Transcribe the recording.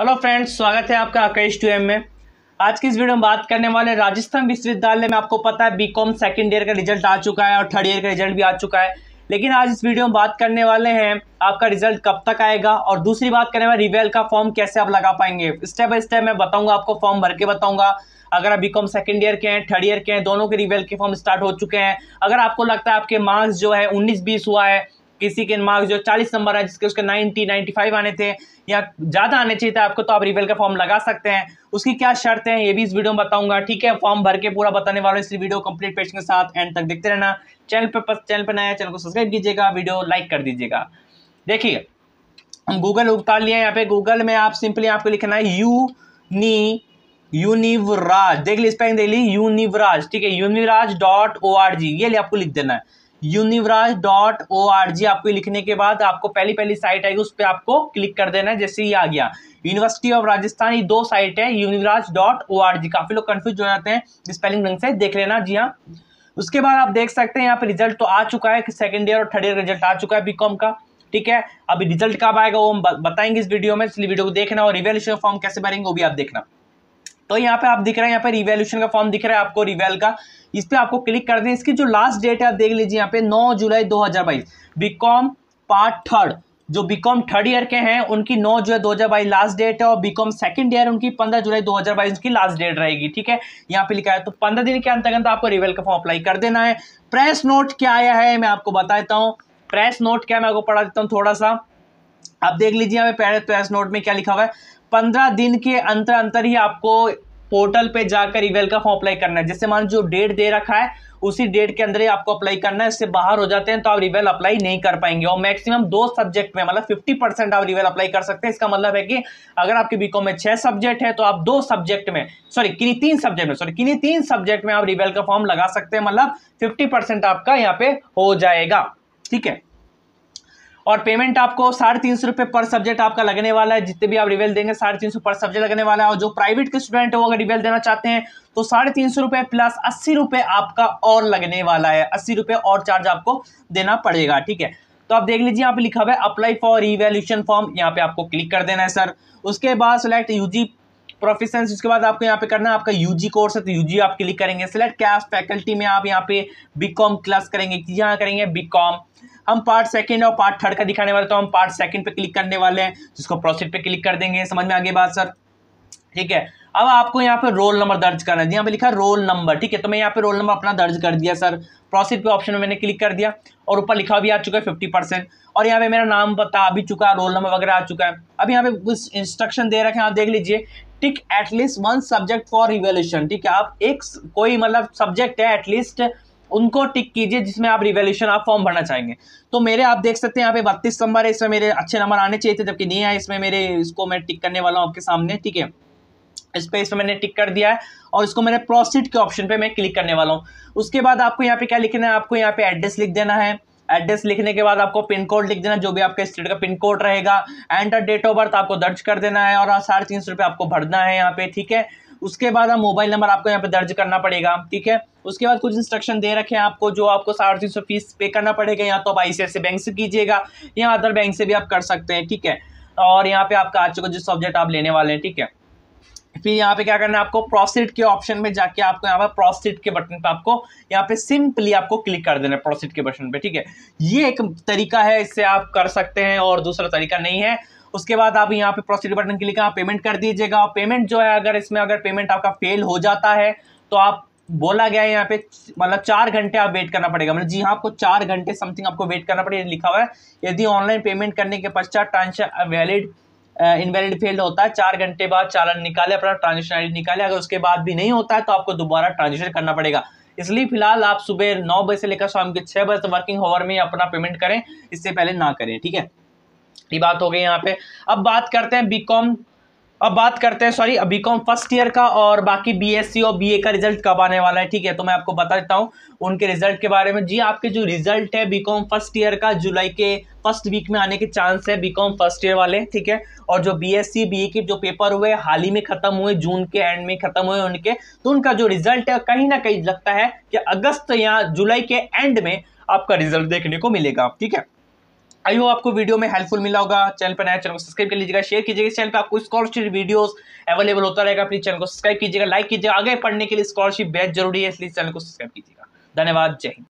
hello friends स्वागत है आपका आकाश टू एम में आज की इस वीडियो में बात करने वाले राजस्थान विश्वविद्यालय में आपको पता है बीकॉम सेकंड ईयर का रिजल्ट आ चुका है और थर्ड ईयर का रिजल्ट भी आ चुका है लेकिन आज इस वीडियो में बात करने वाले हैं आपका रिजल्ट कब तक आएगा और दूसरी बात करने वाले रिवेल का फॉर्म कैसे आप लगा पाएंगे स्टेप बाय स्टेप मैं बताऊंगा आपको फॉर्म भर के बताऊंगा अगर आप बीकॉम सेकंड ईयर के हैं थर्ड ईयर के हैं दोनों के रिवेल के फॉर्म स्टार्ट हो चुके हैं अगर आपको लगता है आपके मार्क्स जो है उन्नीस बीस हुआ है किसी के मार्क्स जो चालीस नंबर है जिसके उसके नाइन्टी नाइन्टी फाइव आने थे या ज़्यादा आने चाहिए थे आपको तो आप रिवेल का फॉर्म लगा सकते हैं उसकी क्या शर्तें हैं ये भी इस वीडियो में बताऊंगा ठीक है फॉर्म भर के पूरा बताने वाला इसलिए वीडियो कंप्लीट पेज के साथ एंड तक देखते रहना चैनल पर चैनल पर नया चैनल को सब्सक्राइब कीजिएगा वीडियो लाइक कर दीजिएगा देखिए हम गूगल उतार लिए यहाँ पे गूगल में आप सिंपली आपको लिखना है यू नी यूनिवराज देख ली स्पेलिंग देख ली यूनिवराज ठीक है यूनिवराज डॉट ओ आर जी ये आपको लिख देना है यूनिवराज डॉट ओ आर जी आपको लिखने के बाद आपको पहली पहली साइट आएगी उस पर आपको क्लिक कर देना है जैसे ये आ गया यूनिवर्सिटी ऑफ राजस्थान ये दो साइट है यूनिवराज डॉट ओ आर जी काफ़ी लोग कंफ्यूज हो जाते हैं स्पेलिंग ढंग से देख लेना जी हाँ उसके बाद आप देख सकते हैं यहाँ पे रिजल्ट तो आ चुका है सेकंड सेकेंड ईयर और थर्ड ईयर रिजल्ट आ चुका है बीकॉम का ठीक है अभी रिजल्ट कब आएगा वो हम बताएंगे इस वीडियो में इसलिए वीडियो को देखना और रिवेल्यूशन फॉर्म कैसे भरेंगे वो भी आप देखना तो यहाँ पे आप दिख रहे हैं यहाँ पे रिवेल्यूशन का फॉर्म दिख रहा है आपको रिवेल का इस पर आपको क्लिक कर दें इसकी जो लास्ट डेट है आप देख लीजिए यहाँ पे 9 जुलाई 2022 बीकॉम पार्ट थर्ड जो बीकॉम थर्ड ईयर के हैं उनकी 9 जुलाई 2022 लास्ट डेट है और बीकॉम सेकंड ईयर उनकी 15 जुलाई 2022 उनकी लास्ट डेट रहेगी ठीक है यहाँ पे लिखा है तो पंद्रह दिन के अंतर्गत आपको रिवेल का फॉर्म अप्लाई कर देना है प्रेस नोट क्या आया है मैं आपको बता देता हूँ प्रेस नोट क्या मैं आपको पढ़ा देता हूँ थोड़ा सा आप देख लीजिए यहाँ पे प्रेस नोट में क्या लिखा हुआ है पंद्रह दिन के अंतर अंतर ही आपको पोर्टल पे जाकर ईवेल का फॉर्म अप्लाई करना है जैसे मान जो डेट दे रखा है उसी डेट के अंदर ही आपको अप्लाई करना है इससे बाहर हो जाते हैं तो आप रिवेल अप्लाई नहीं कर पाएंगे और मैक्सिमम दो सब्जेक्ट में मतलब 50 परसेंट आप रिवेल अप्लाई कर सकते हैं इसका मतलब है कि अगर आपके बीकॉम में छह सब्जेक्ट है तो आप दो सब्जेक्ट में सॉरी किन्हीं तीन सब्जेक्ट में सॉरी किन्हीं तीन सब्जेक्ट में आप रिवेल का फॉर्म लगा सकते हैं मतलब फिफ्टी आपका यहाँ पे हो जाएगा ठीक है और पेमेंट आपको साढ़े तीन सौ रुपये पर सब्जेक्ट आपका लगने वाला है जितने भी आप रिवेल देंगे साढ़े तीन सौ पर सब्जेक्ट लगने वाला है और जो प्राइवेट के स्टूडेंट है वो अगर रिवेल देना चाहते हैं तो साढ़े तीन सौ रुपये प्लस अस्सी रुपये आपका और लगने वाला है अस्सी रुपये और चार्ज आपको देना पड़ेगा ठीक है तो आप देख लीजिए यहाँ पे लिखा हुआ है अप्लाई फॉर रिवेल्यूशन फॉर्म यहाँ पे आपको क्लिक कर देना है सर उसके बाद सिलेक्ट यूजी प्रोफेशन उसके बाद आपको यहाँ पे करना है आपका यूजी कोर्स है तो यूजी आप क्लिक करेंगे सिलेक्ट क्या फैकल्टी में आप यहाँ पे बीकॉम क्लास करेंगे यहाँ करेंगे बीकॉम हम पार्ट सेकंड और पार्ट थर्ड का दिखाने वाले तो हम पार्ट सेकंड पे क्लिक करने वाले हैं जिसको प्रोसेट पे क्लिक कर देंगे समझ में आगे बात सर ठीक है अब आपको यहाँ पे रोल नंबर दर्ज करना है यहाँ पे लिखा रोल नंबर ठीक है तो मैं यहाँ पे रोल नंबर अपना दर्ज कर दिया सर प्रोसेस पे ऑप्शन में मैंने क्लिक कर दिया और ऊपर लिखा भी आ चुका है फिफ्टी परसेंट और यहाँ पे मेरा नाम पता आ भी चुका है रोल नंबर वगैरह आ चुका है अब यहाँ पे कुछ इंस्ट्रक्शन दे रखे हैं आप देख लीजिए tick at least one subject for revaluation ठीक है आप एक कोई मतलब सब्जेक्ट है एटलीस्ट उनको टिक कीजिए जिसमें आप रिवेल्यूशन आप फॉर्म भरना चाहेंगे तो मेरे आप देख सकते हैं यहाँ पे बत्तीस नंबर है इसमें मेरे अच्छे नंबर आने चाहिए थे जबकि नहीं आए इसमें मेरे इसको मैं टिक करने वाला हूँ आपके सामने ठीक है इस पर इसमें मैंने टिक कर दिया है और इसको मैंने प्रोसीड के ऑप्शन पे मैं क्लिक करने वाला हूँ उसके बाद आपको यहाँ पे क्या लिखना है आपको यहाँ पे एड्रेस लिख देना है एड्रेस लिखने के बाद आपको पिन कोड लिख देना जो भी आपके स्टेट का पिन कोड रहेगा एंटर डेट ऑफ बर्थ आपको दर्ज कर देना है और साढ़े तीन सौ रुपये आपको भरना है यहाँ पे ठीक है उसके बाद आप मोबाइल नंबर आपको यहाँ पे दर्ज करना पड़ेगा ठीक है उसके बाद कुछ इंस्ट्रक्शन दे रखे हैं आपको जो आपको साढ़े तीन सौ फीस पे करना पड़ेगा या तो आप आई बैंक से कीजिएगा या अदर बैंक से भी आप कर सकते हैं ठीक है और यहाँ पे आपका आज का जो सब्जेक्ट आप लेने वाले हैं ठीक है फिर यहाँ पे क्या करना है आपको प्रोसिट के ऑप्शन में जाके आपको यहाँ पर प्रोसिट के बटन पे आपको यहाँ पे सिंपली आपको क्लिक कर देना है प्रोसिट के बटन पे ठीक है ये एक तरीका है इससे आप कर सकते हैं और दूसरा तरीका नहीं है उसके बाद आप यहाँ पे प्रोसिट बटन क्लिक आप पेमेंट कर दीजिएगा और पेमेंट जो है अगर इसमें अगर पेमेंट आपका फेल हो जाता है तो आप बोला गया है यहाँ पे मतलब चार घंटे आप वेट करना पड़ेगा मतलब जी हाँ आपको चार घंटे समथिंग आपको वेट करना पड़ेगा लिखा हुआ है यदि ऑनलाइन पेमेंट करने के पश्चात ट्रांसफर वैलिड इनवैलिड फेल्ड होता है चार घंटे बाद चालन निकाले अपना ट्रांजेक्शन आई निकाले अगर उसके बाद भी नहीं होता है तो आपको दोबारा ट्रांजेक्शन करना पड़ेगा इसलिए फिलहाल आप सुबह नौ बजे से लेकर शाम के छह बजे वर्किंग ओवर में अपना पेमेंट करें इससे पहले ना करें ठीक है ये बात हो गई यहाँ पे अब बात करते हैं बीकॉम अब बात करते हैं sorry B Com first year का और बाकी बीएससी और बीए का रिजल्ट कब आने वाला है ठीक है तो मैं आपको बता देता हूँ उनके रिजल्ट के बारे में जी आपके जो रिजल्ट है बीकॉम फर्स्ट ईयर का जुलाई के फर्स्ट वीक में आने के चांस है बीकॉम फर्स्ट ईयर वाले ठीक है और जो B S C B A के जो पेपर हुए हाल ही में खत्म हुए जून के एंड में खत्म हुए उनके तो उनका जो रिजल्ट है कहीं ना कहीं लगता है कि अगस्त या जुलाई के एंड में आपका रिजल्ट देखने को मिलेगा ठीक है आई हो आपको वीडियो में हेल्पफुल मिला होगा चैनल पर नया चैनल को सब्सक्राइब कर लीजिएगा शेयर कीजिएगा इस चैनल पर आपको स्कॉलरशिप वीडियोस अवेलेबल होता रहेगा अपनी चैनल को सब्सक्राइब कीजिएगा लाइक कीजिएगा आगे पढ़ने के लिए स्कॉलरशिप बैच जरूरी है इसलिए चैनल को सब्सक्राइब कीजिएगा धन्यवाद जय हिंद